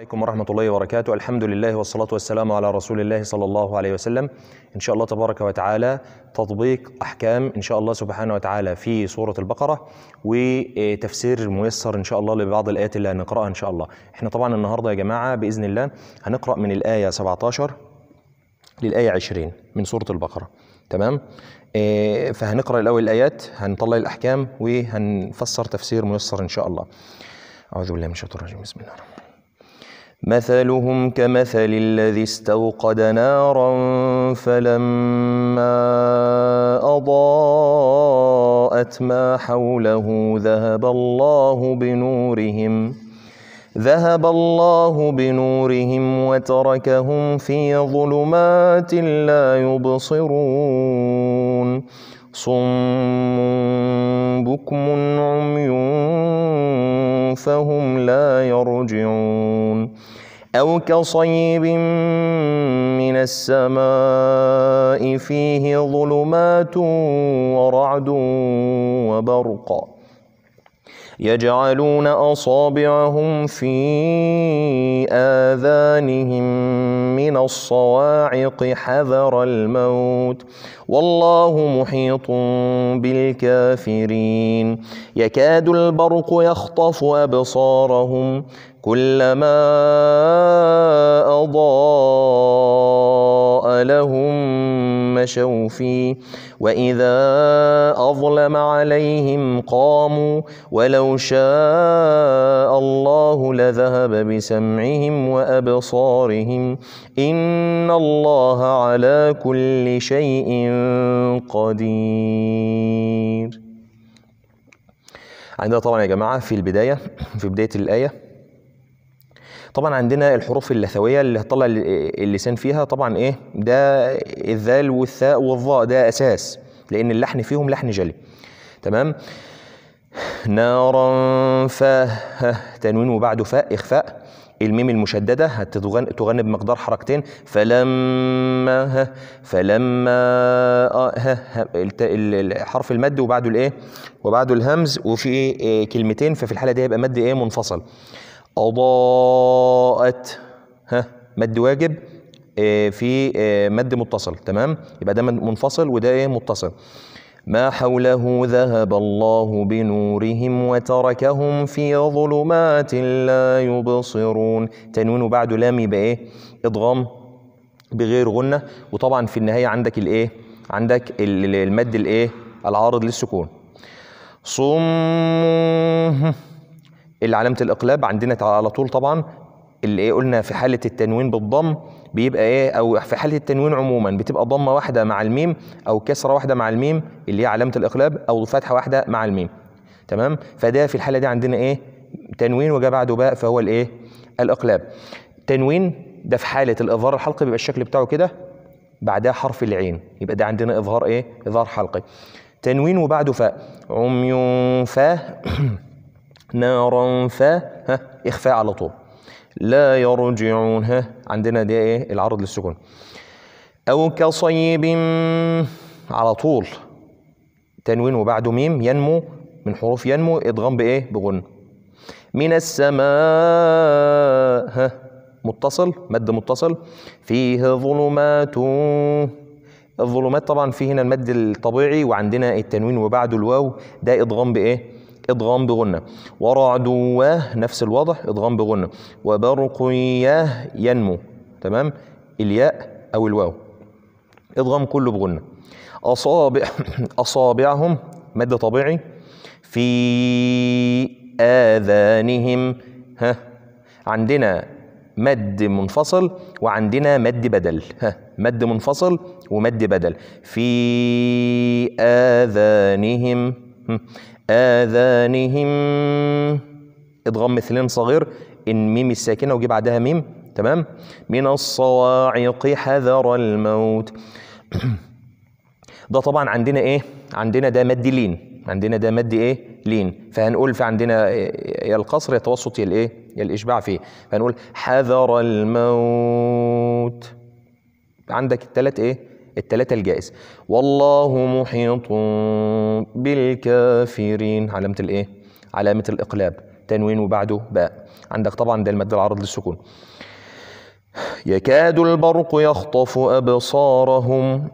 عليكم ورحمة الله وبركاته الحمد لله والصلاة والسلام على رسول الله صلى الله عليه وسلم إن شاء الله تبارك وتعالى تطبيق أحكام إن شاء الله سبحانه وتعالى في سورة البقرة وتفسير ميسر إن شاء الله لبعض الآيات اللي هنقرأها إن شاء الله إحنا طبعا النهاردة يا جماعة بإذن الله هنقرأ من الآية 17 للآية 20 من سورة البقرة تمام إيه، فهنقرأ الأول الآيات هنطلع الأحكام وهنفسر تفسير ميسر إن شاء الله أعوذ بالله من الشيطان الرجيم بسم الله الرحمن الرحيم مثلهم كمثل الذي استوقد نارا فلما أضاءت ما حوله ذهب الله بنورهم ذهب الله بنورهم وتركهم في ظلمات لا يبصرون صم بكم عمي فهم لا يرجعون أو كصيب من السماء فيه ظلمات ورعد وبرق يجعلون أصابعهم في آذانهم من الصواعق حذر الموت والله محيط بالكافرين يكاد البرق يخطف أبصارهم كلما أضاء لهم مشوا فيه وإذا أظلم عليهم قاموا ولو شاء الله لذهب بسمعهم وأبصارهم إن الله على كل شيء قدير عندنا طبعا يا جماعة في البداية في بداية الآية طبعا عندنا الحروف اللثويه اللي هتطلع اللسان فيها طبعا ايه ده الذال والثاء والظاء ده اساس لان اللحن فيهم لحن جلي تمام نارا فا تنوين وبعده فاء اخفاء الميم المشدده هتغني بمقدار حركتين فلما ها فلما ها ها حرف المد وبعده الايه وبعده الهمز وفي إيه، كلمتين ففي الحاله دي هيبقى مد ايه منفصل أضاءت ها مد واجب آه، في آه، مد متصل تمام يبقى ده منفصل وده ايه متصل ما حوله ذهب الله بنورهم وتركهم في ظلمات لا يبصرون تنوين وبعده لام يبقى ايه ادغام بغير غنه وطبعا في النهايه عندك الايه عندك المد الايه العارض للسكون صم اللي علامه الاقلاب عندنا على طول طبعا اللي ايه قلنا في حاله التنوين بالضم بيبقى ايه او في حاله التنوين عموما بتبقى ضمه واحده مع الميم او كسره واحده مع الميم اللي هي علامه الاقلاب او فتحه واحده مع الميم تمام فده في الحاله دي عندنا ايه تنوين وجاء بعده باء فهو الايه الاقلاب تنوين ده في حاله الاظهار الحلقي بيبقى الشكل بتاعه كده بعدها حرف العين يبقى ده عندنا اظهار ايه اظهار حلقي تنوين وبعده فاء عميون فاء نارا ف ها إخفاء على طول لا يرجعون ها عندنا دي إيه العرض للسكون أو كصيب على طول تنوين وبعده ميم ينمو من حروف ينمو إدغام بإيه بغن من السماء ها متصل مد متصل فيه ظلمات الظلمات طبعا في هنا المد الطبيعي وعندنا التنوين وبعده الواو ده إدغام بإيه إضغام بغنة ورعدواه نفس الوضع إضغام بغنة وبرقياه ينمو تمام الياء أو الواو إضغام كله بغنة أصابع أصابعهم مد طبيعي في آذانهم ها عندنا مد منفصل وعندنا مد بدل ها مد منفصل ومد بدل في آذانهم آذانهم اضغام مثلين صغير إن ميم الساكنة وجي بعدها ميم تمام من الصواعق حذر الموت ده طبعا عندنا ايه عندنا ده مد لين عندنا ده مد ايه لين فهنقول في عندنا يا القصر يا التوسط يا الايه يا الاشباع فيه فهنقول حذر الموت عندك الثلاث ايه التلاتة الجائز والله محيط بالكافرين علامة الايه علامة الإقلاب تنوين وبعده باء عندك طبعا ده المد العرض للسكون يكاد البرق يخطف أبصارهم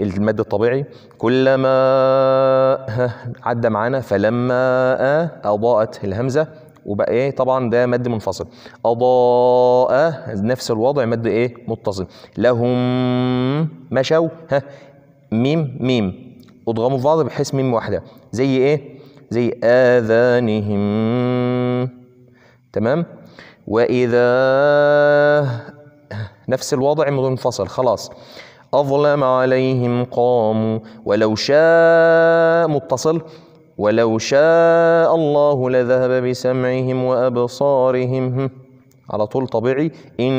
المد الطبيعي كلما عدى معانا فلما آه، أضاءت الهمزة وبقى ايه طبعا ده مد منفصل اضاء نفس الوضع مد ايه متصل لهم مشوا ها ميم ميم اضغموا في بعض بحيث ميم واحده زي ايه زي اذانهم تمام واذا نفس الوضع منفصل خلاص أظلم عليهم قاموا ولو شاء متصل ولو شاء الله لذهب بسمعهم وأبصارهم على طول طبيعي إن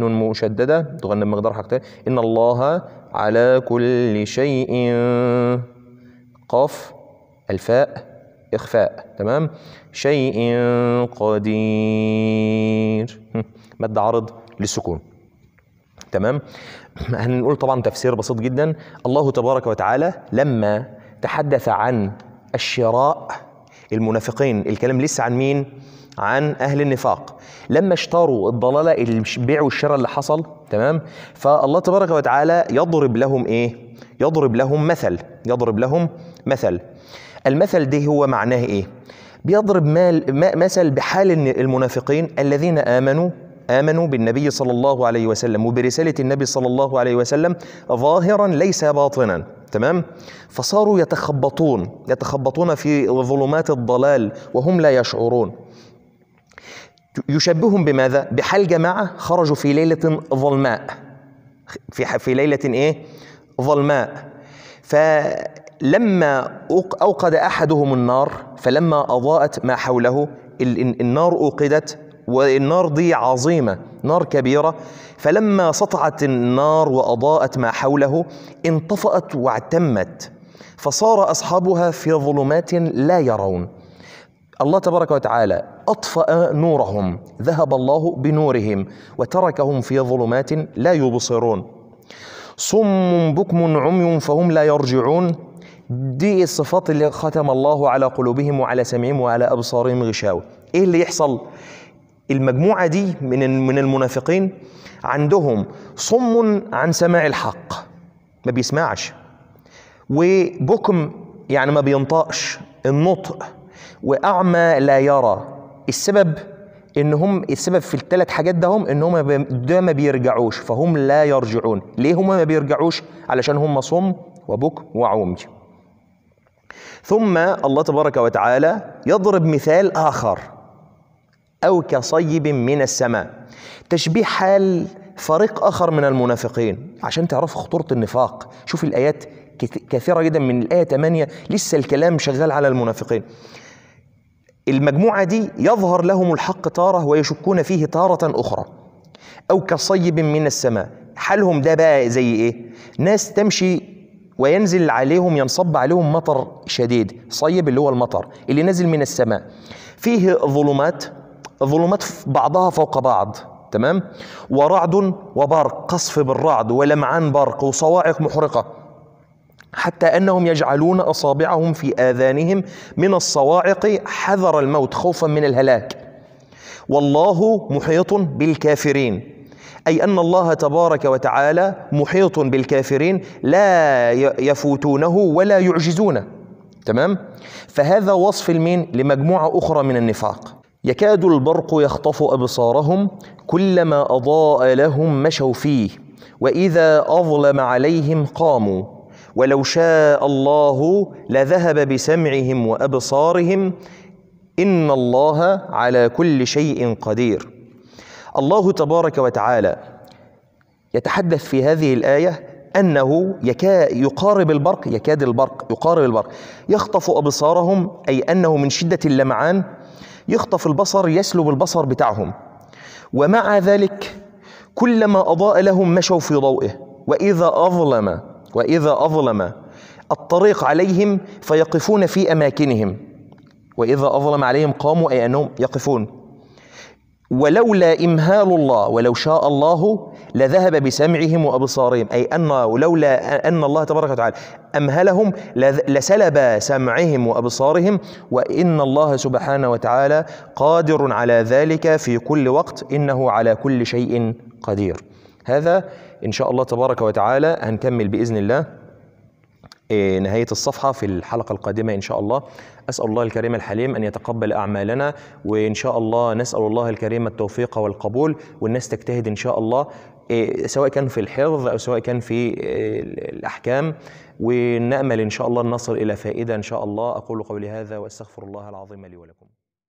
نون مشددة تغنى بمقدار حركتين إن الله على كل شيء قاف الفاء إخفاء تمام شيء قدير مد عرض للسكون تمام هنقول طبعا تفسير بسيط جدا الله تبارك وتعالى لما تحدث عن الشراء المنافقين الكلام لسه عن مين عن اهل النفاق لما اشتروا الضلاله البيع والشراء اللي حصل تمام فالله تبارك وتعالى يضرب لهم ايه يضرب لهم مثل يضرب لهم مثل المثل ده هو معناه ايه بيضرب مال مثل بحال المنافقين الذين امنوا امنوا بالنبي صلى الله عليه وسلم وبرساله النبي صلى الله عليه وسلم ظاهرا ليس باطنا تمام فصاروا يتخبطون يتخبطون في ظلمات الضلال وهم لا يشعرون يشبههم بماذا بحال جماعه خرجوا في ليله ظلماء في في ليله ايه ظلماء فلما اوقد احدهم النار فلما اضاءت ما حوله النار اوقدت والنار دي عظيمة نار كبيرة فلما سطعت النار وأضاءت ما حوله انطفأت واعتمت فصار أصحابها في ظلمات لا يرون الله تبارك وتعالى أطفأ نورهم ذهب الله بنورهم وتركهم في ظلمات لا يبصرون صم بكم عمي فهم لا يرجعون دي الصفات اللي ختم الله على قلوبهم وعلى سمعهم وعلى أبصارهم غشاوة إيه اللي يحصل؟ المجموعة دي من من المنافقين عندهم صم عن سماع الحق ما بيسمعش وبكم يعني ما بينطقش النطق وأعمى لا يرى السبب ان هم السبب في الثلاث حاجات ده هم ان هم ده ما بيرجعوش فهم لا يرجعون ليه هم ما بيرجعوش علشان هم صم وبكم وعمي ثم الله تبارك وتعالى يضرب مثال آخر أو كصيب من السماء تشبيه حال فريق آخر من المنافقين عشان تعرفوا خطورة النفاق شوف الآيات كثيرة جدا من الآية 8 لسه الكلام شغال على المنافقين المجموعة دي يظهر لهم الحق تارة ويشكون فيه تارة أخرى أو كصيب من السماء حالهم ده بقى زي إيه؟ ناس تمشي وينزل عليهم ينصب عليهم مطر شديد صيب اللي هو المطر اللي نازل من السماء فيه ظلمات ظلمات بعضها فوق بعض تمام ورعد وبرق قصف بالرعد ولمعان برق وصواعق محرقة حتى أنهم يجعلون أصابعهم في آذانهم من الصواعق حذر الموت خوفا من الهلاك والله محيط بالكافرين أي أن الله تبارك وتعالى محيط بالكافرين لا يفوتونه ولا يعجزونه تمام فهذا وصف المين لمجموعة أخرى من النفاق يكاد البرق يخطف أبصارهم كلما أضاء لهم مشوا فيه وإذا أظلم عليهم قاموا ولو شاء الله لذهب بسمعهم وأبصارهم إن الله على كل شيء قدير الله تبارك وتعالى يتحدث في هذه الآية أنه يكا يقارب البرق يكاد البرق يقارب البرق يخطف أبصارهم أي أنه من شدة اللمعان يخطف البصر يسلب البصر بتاعهم ومع ذلك كلما أضاء لهم مشوا في ضوئه وإذا أظلم وإذا أظلم الطريق عليهم فيقفون في أماكنهم وإذا أظلم عليهم قاموا أي أنهم يقفون ولولا إمهال الله ولو شاء الله لذهب بسمعهم وأبصارهم أي أن لولا أن الله تبارك وتعالى أمهلهم لسلب سمعهم وأبصارهم وإن الله سبحانه وتعالى قادر على ذلك في كل وقت إنه على كل شيء قدير هذا إن شاء الله تبارك وتعالى هنكمل بإذن الله إيه، نهاية الصفحة في الحلقة القادمة إن شاء الله أسأل الله الكريم الحليم أن يتقبل أعمالنا وإن شاء الله نسأل الله الكريم التوفيق والقبول والناس تجتهد إن شاء الله إيه، سواء كان في الحفظ او سواء كان في إيه، الاحكام ونامل ان شاء الله النصر الى فائده ان شاء الله اقول قولي هذا واستغفر الله العظيم لي ولكم